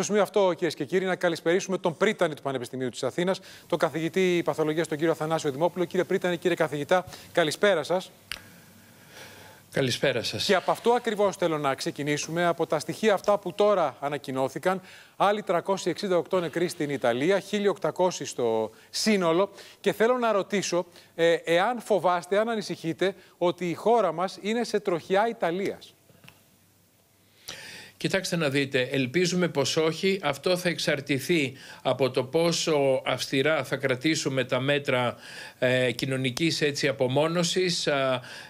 Στο σημείο αυτό, κυρίες και κύριοι, να καλησπερίσουμε τον πρίτανη του Πανεπιστημίου της Αθήνας, τον καθηγητή παθολογίας, τον κύριο Αθανάσιο Δημόπουλο. Κύριε Πρίτανη, κύριε καθηγητά, καλησπέρα σας. Καλησπέρα σας. Και από αυτό ακριβώς θέλω να ξεκινήσουμε, από τα στοιχεία αυτά που τώρα ανακοινώθηκαν. Άλλοι 368 νεκροί στην Ιταλία, 1.800 στο σύνολο. Και θέλω να ρωτήσω, ε, εάν φοβάστε, αν ανησυχείτε, ότι η χώρα μας είναι σε τροχιά Ιταλίας. Κοιτάξτε να δείτε, ελπίζουμε πως όχι. Αυτό θα εξαρτηθεί από το πόσο αυστηρά θα κρατήσουμε τα μέτρα ε, κοινωνικής έτσι απομόνωσης.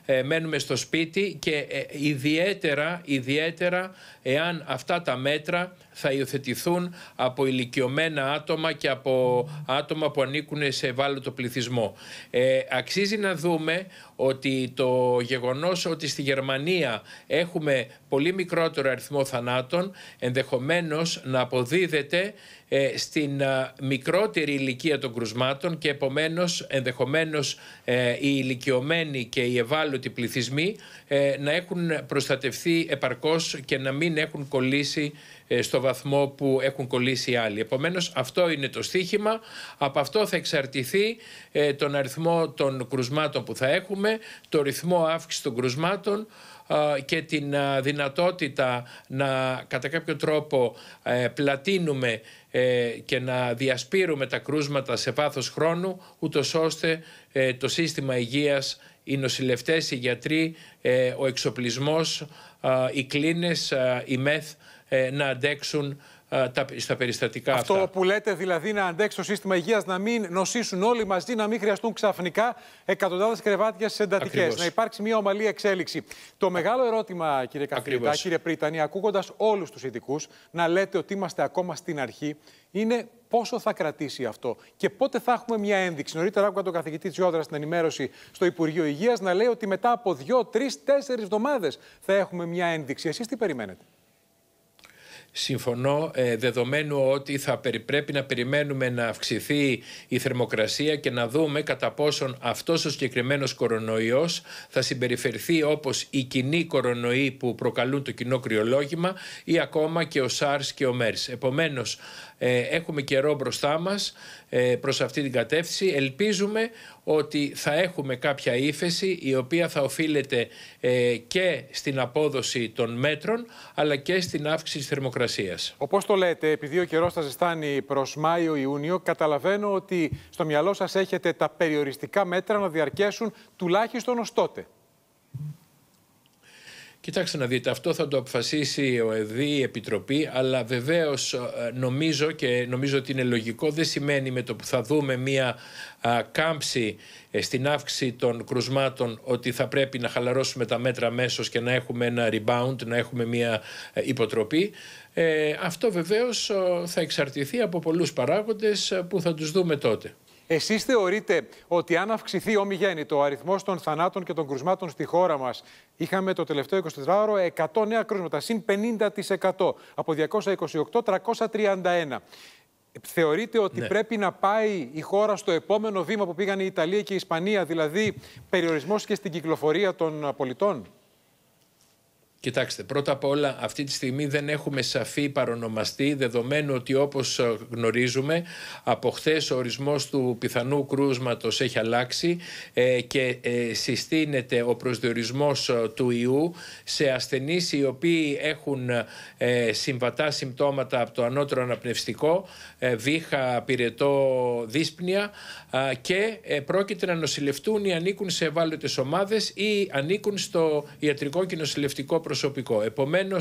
Ε, μένουμε στο σπίτι και ε, ιδιαίτερα, ιδιαίτερα εάν αυτά τα μέτρα θα υιοθετηθούν από ηλικιωμένα άτομα και από άτομα που ανήκουν σε ευάλωτο πληθυσμό. Ε, αξίζει να δούμε ότι το γεγονός ότι στη Γερμανία έχουμε πολύ μικρότερο αριθμό θανάτων θανάτων ενδεχομένως να αποδίδεται ε, στην ε, μικρότερη ηλικία των κρουσμάτων και επομένως ενδεχομένως ε, οι ηλικιωμένοι και οι ευάλωτοι πληθυσμοί να έχουν προστατευθεί επαρκώς και να μην έχουν κολλήσει στο βαθμό που έχουν κολλήσει οι άλλοι. Επομένως αυτό είναι το στίχημα. Από αυτό θα εξαρτηθεί τον αριθμό των κρουσμάτων που θα έχουμε, το ρυθμό αύξησης των κρουσμάτων, ε, και την ε, δυνατότητα να κατά κάποιο τρόπο ε, πλατίνουμε και να διασπείρουμε τα κρούσματα σε βάθος χρόνου ούτως ώστε το σύστημα υγείας, οι νοσηλευτές, οι γιατροί, ο εξοπλισμός, οι κλίνες, οι ΜΕΘ να αντέξουν ε, τα, στα περιστατικά αυτό αυτά. Αυτό που λέτε δηλαδή να αντέξει το σύστημα υγείας, να μην νοσήσουν όλοι μαζί, να μην χρειαστούν ξαφνικά εκατοντάδες κρεβάτια στι εντατικέ. Να υπάρξει μια ομαλή εξέλιξη. Το μεγάλο ερώτημα, κύριε Καθηγητά, κύριε Πρίτανη, ακούγοντας όλους τους ειδικούς να λέτε ότι είμαστε ακόμα στην αρχή, είναι πόσο θα κρατήσει αυτό και πότε θα έχουμε μια ένδειξη. Νωρίτερα άκουγα τον καθηγητή Τσιόδρα στην ενημέρωση στο Υπουργείο Υγείας να λέει ότι μετά από δύο, τρεις, τέσσερις εβδομάδες θα έχουμε μια ένδειξη. Εσείς τι περιμένετε συμφωνώ ε, δεδομένου ότι θα περι, πρέπει να περιμένουμε να αυξηθεί η θερμοκρασία και να δούμε κατά πόσον αυτός ο συγκεκριμένος κορονοϊός θα συμπεριφερθεί όπως η κοινοί κορονοϊοί που προκαλούν το κοινό κρυολόγημα ή ακόμα και ο SARS και ο MERS. Επομένως ε, έχουμε καιρό μπροστά μας ε, προς αυτή την κατεύθυνση. Ελπίζουμε ότι θα έχουμε κάποια ύφεση η οποία θα οφείλεται ε, και στην απόδοση των μέτρων αλλά και στην αύξηση της θερμοκρασίας. Όπως το λέτε, επειδή ο καιρός θα ζεστάνει προς Μάιο-Ιούνιο, καταλαβαίνω ότι στο μυαλό σας έχετε τα περιοριστικά μέτρα να διαρκέσουν τουλάχιστον ως τότε. Κοιτάξτε να δείτε, αυτό θα το αποφασίσει ο ΕΔΗ, η Επιτροπή, αλλά βεβαίως ε, νομίζω και νομίζω ότι είναι λογικό, δεν σημαίνει με το που θα δούμε μία κάμψη ε, στην αύξηση των κρουσμάτων ότι θα πρέπει να χαλαρώσουμε τα μέτρα μέσω και να έχουμε ένα rebound, να έχουμε μία ε, υποτροπή. αυτό βεβαίως θα εξαρτηθεί από πολλούς παράγοντες που θα τους δούμε τότε. Εσείς θεωρείτε ότι αν αυξηθεί ομιγέννητο ο αριθμός των θανάτων και των κρουσμάτων στη χώρα μας, είχαμε το τελευταίο 24ωρο 100 νέα κρούσματα, συν 50% από 228, 331. Θεωρείτε ότι ναι. πρέπει να πάει η χώρα στο επόμενο βήμα που πήγαν η Ιταλία και η Ισπανία, δηλαδή περιορισμός και στην κυκλοφορία των πολιτών. Κοιτάξτε, πρώτα απ' όλα αυτή τη στιγμή δεν έχουμε σαφή παρονομαστή δεδομένου ότι όπως ε, γνωρίζουμε από χθες ο ορισμός του πιθανού κρούσματος έχει αλλάξει ε, και ε, συστήνεται ο προσδιορισμός του ιού σε ασθενείς οι οποίοι έχουν ε, συμβατά συμπτώματα από το ανώτερο αναπνευστικό, βήχα, πυρετό, ε, και πρόκειται να νοσηλευτούν ή ανήκουν σε ευάλωτες ομάδες ή ανήκουν στο ιατρικό και νοσηλευτικό προσωπικό. Επομένως,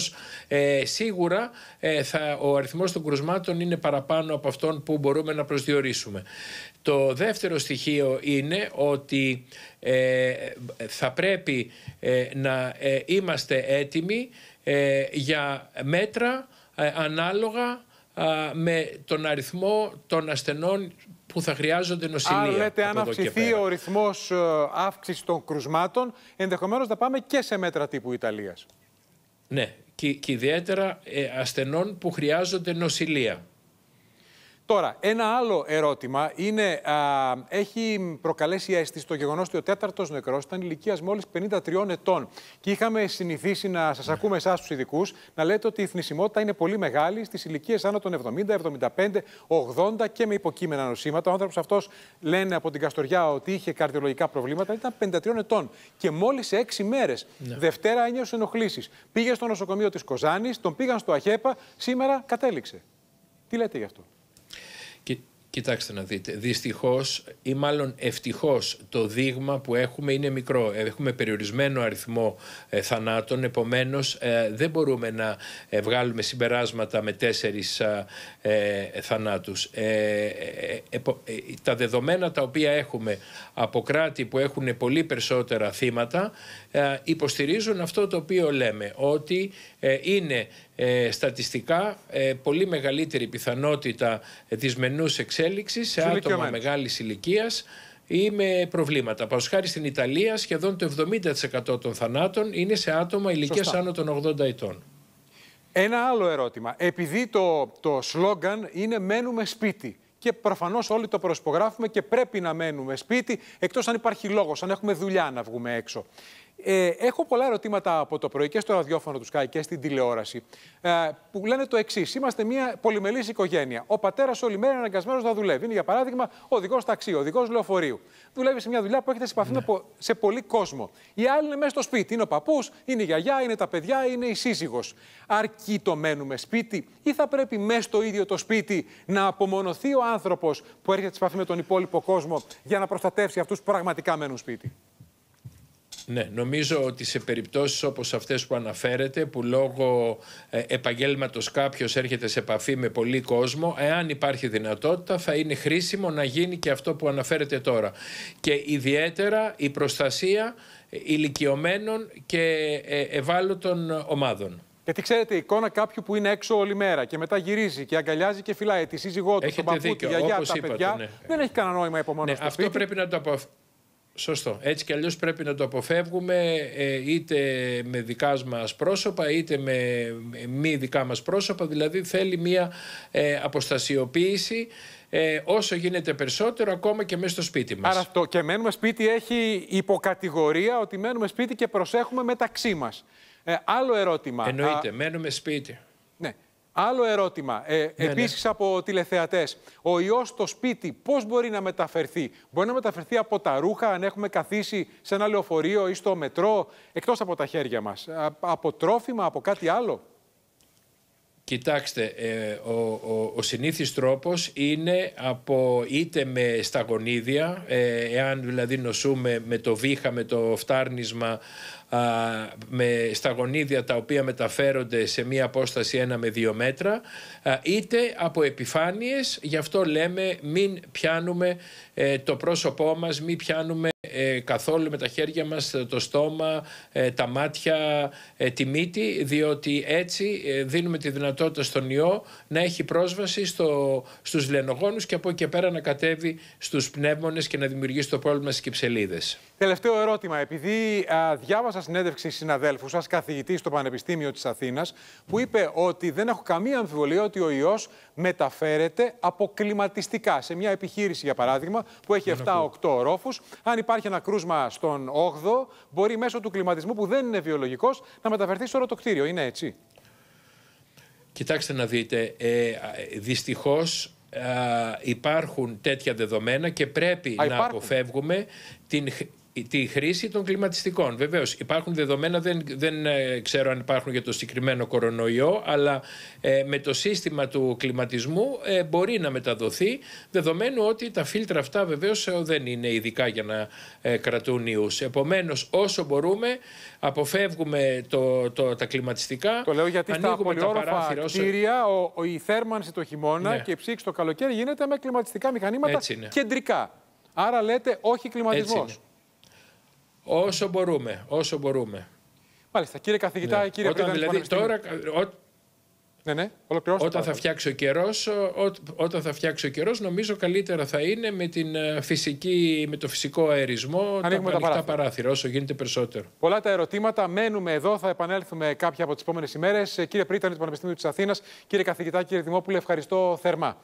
ε, σίγουρα ε, θα, ο αριθμός των κρουσμάτων είναι παραπάνω από αυτόν που μπορούμε να προσδιορίσουμε. Το δεύτερο στοιχείο είναι ότι ε, θα πρέπει να είμαστε έτοιμοι για μέτρα ανάλογα με τον αριθμό των ασθενών που θα χρειάζονται νοσηλεία. Αν λέτε αν αυξηθεί ο ρυθμός αύξησης των κρουσμάτων, ενδεχομένως θα πάμε και σε μέτρα τύπου Ιταλίας. Ναι, και, ιδιαίτερα ε, ασθενών που χρειάζονται νοσηλεία. Τώρα, ένα άλλο ερώτημα είναι, α, έχει προκαλέσει αίσθηση το γεγονός ότι ο τέταρτος νεκρός ήταν ηλικίας μόλις 53 ετών. Και είχαμε συνηθίσει να σας ναι. ακούμε εσάς τους ειδικούς να λέτε ότι η θνησιμότητα είναι πολύ μεγάλη στις ηλικίες άνω των 70, 75, 80 και με υποκείμενα νοσήματα. Ο άνθρωπος αυτός λένε από την Καστοριά ότι είχε καρδιολογικά προβλήματα, ήταν 53 ετών και μόλις σε 6 μέρες. Ναι. Δευτέρα ένιωσε ενοχλήσεις. Πήγε στο νοσοκομείο της Κοζάνης, τον πήγαν στο Αχέπα, σήμερα κατέληξε. Τι λέτε γι' αυτό. Κοιτάξτε να δείτε. Δυστυχώς ή μάλλον ευτυχώς το δείγμα που έχουμε είναι μικρό. Έχουμε περιορισμένο αριθμό ε, θανάτων. Επομένως, ε, δεν μπορούμε να ε, βγάλουμε συμπεράσματα με τέσσερις θανάτου. Τα δεδομένα τα οποία έχουμε από κράτη που έχουν πολύ περισσότερα θύματα υποστηρίζουν αυτό το οποίο λέμε. Ότι είναι ε, στατιστικά ε, πολύ μεγαλύτερη πιθανότητα δυσμενούς ε, εξέλιξης σε άτομα μεγάλης ηλικίας ή με προβλήματα. χάρη στην Ιταλία, σχεδόν το 70% των θανάτων είναι σε άτομα ηλικίας άνω των 80 ετών. Ένα άλλο ερώτημα. Επειδή το, το σλόγγαν είναι «Μένουμε σπίτι» και προφανώς όλοι το προσπογράφουμε και πρέπει να μένουμε σπίτι, εκτός αν υπάρχει λόγος. αν έχουμε δουλειά να βγούμε έξω. Ε, έχω πολλά ερωτήματα από το πρωί και στο ραδιόφωνο του Sky και στην τηλεόραση. Ε, που λένε το εξής: Είμαστε μια πολυμελής οικογένεια. Ο πατέρας όλη μέρα είναι αναγκασμένος να δουλεύει. Είναι για παράδειγμα οδηγός ταξί, οδηγός λεωφορείου. Δουλεύει σε μια δουλειά που έχετε σε επαφή ναι. σε πολύ κόσμο. Οι άλλοι είναι μέσα στο σπίτι. Είναι ο παππούς, είναι η γιαγιά, είναι τα παιδιά, είναι η σύζυγος. Αρκεί το μένουμε σπίτι, ή θα πρέπει μέσα στο ίδιο το σπίτι να απομονωθεί ο άνθρωπος που έρχεται σε επαφή με τον υπόλοιπο κόσμο για να προστατεύσει αυτούς που πραγματικά μένουν σπίτι. Ναι, νομίζω ότι σε περιπτώσεις όπως αυτές που αναφέρετε, που λόγω ε, επαγγέλματος κάποιος έρχεται σε επαφή με πολύ κόσμο, εάν υπάρχει δυνατότητα θα είναι χρήσιμο να γίνει και αυτό που αναφέρετε τώρα. Και ιδιαίτερα η προστασία ηλικιωμένων και ε, ευάλωτων ομάδων. Γιατί ξέρετε, η εικόνα κάποιου που είναι έξω όλη μέρα και μετά γυρίζει και αγκαλιάζει και φυλάει τη σύζυγό του, τον παππού, τη γιαγιά, τα παιδιά. Ναι. Δεν έχει κανένα νόημα επομένως ναι, αυτό πρέπει να το, Σωστό. Έτσι κι αλλιώς πρέπει να το αποφεύγουμε ε, είτε με δικά μας πρόσωπα είτε με μη δικά μας πρόσωπα. Δηλαδή θέλει μια ε, αποστασιοποίηση ε, όσο γίνεται περισσότερο ακόμα και μέσα στο σπίτι μας. Άρα το «και μένουμε σπίτι» έχει υποκατηγορία ότι μένουμε σπίτι και μένουμε σπίτι έχει υποκατηγορία ότι μένουμε σπίτι και προσέχουμε μεταξύ μας. Ε, άλλο ερώτημα. Εννοείται, μένουμε σπίτι. Ναι. Άλλο ερώτημα, ε, ναι, ναι. από τηλεθεατές. Ο ιός στο σπίτι πώς μπορεί να μεταφερθεί. Μπορεί να μεταφερθεί από τα ρούχα, αν έχουμε καθίσει σε ένα λεωφορείο ή στο μετρό, εκτός από τα χέρια μας. Από τρόφιμα, από κάτι άλλο. Κοιτάξτε, ε, ο, ο, ο συνήθις τρόπος είναι από είτε με σταγονίδια, ε, εάν δηλαδή νοσούμε με το βήχα, με το φτάρνισμα, α, με, σταγονίδια τα οποία μεταφέρονται σε μία απόσταση ένα με δύο μέτρα, είτε από επιφάνειες, γι' αυτό λέμε μην πιάνουμε ε, το πρόσωπό μας, μην πιάνουμε ε, καθόλου με τα χέρια μας ε, το στόμα, ε, τα μάτια, ε, τη μύτη διότι έτσι δίνουμε τη δυνατότητα στον ιό να έχει πρόσβαση στο, στους λενογόνους και από εκεί και πέρα να κατέβει στους πνεύμονες και να δημιουργήσει το πρόβλημα στις κυψελίδες. Τελευταίο ερώτημα. Επειδή α, διάβασα συνέντευξη συναδέλφου σας, καθηγητή στο Πανεπιστήμιο της Αθήνας, που είπε ότι δεν έχω καμία αμφιβολία ότι ο ιός μεταφέρεται αποκλιματιστικά. Σε μια επιχείρηση, για παράδειγμα, που έχει 7-8 ορόφους, αν υπάρχει ένα κρούσμα στον 8ο, μπορεί μέσω του κλιματισμού που δεν είναι βιολογικός να μεταφερθεί στο όλο το κτίριο. Είναι έτσι. Κοιτάξτε να δείτε, ε, δυστυχώς υπάρχουν τέτοια δεδομένα και πρέπει να υπάρχουν. αποφεύγουμε την, τη χρήση των κλιματιστικών. Βεβαίως, υπάρχουν δεδομένα, δεν, δεν ε, ξέρω αν υπάρχουν για το συγκεκριμένο κορονοϊό, αλλά ε, με το σύστημα του κλιματισμού ε, μπορεί να μεταδοθεί, δεδομένου ότι τα φίλτρα αυτά βεβαίως δεν είναι ειδικά για να ε, κρατούν ιούς. Επομένως, όσο μπορούμε, αποφεύγουμε το, το, τα κλιματιστικά. Το λέω γιατί στα πολυόροφα κτίρια ο, η θέρμανση το χειμώνα ναι. και η ψήξη το καλοκαίρι γίνεται με κλιματιστικά μηχανήματα κεντρικά. Άρα λέτε όχι κλιματισμός. Όσο μπορούμε, όσο μπορούμε. Μάλιστα. Κύριε καθηγητά, ναι. κύριε Όταν δηλαδή τώρα... Ο... Ναι, ναι. όταν, θα φτιάξει ο καιρός, ό, όταν θα φτιάξει καιρός, νομίζω καλύτερα θα φτιαξει ο νομιζω καλυτερα θα ειναι με, την ε, φυσική, με το φυσικό αερισμό, Ανοίγουμε τα, τα παράθυρα. παράθυρα, όσο γίνεται περισσότερο. Πολλά τα ερωτήματα. Μένουμε εδώ, θα επανέλθουμε κάποια από τις επόμενες ημέρες. Ε, κύριε Πρίτανη του Πανεπιστημίου της Αθήνας, κύριε καθηγητά, κύριε Δημόπουλε, ευχαριστώ θερμά.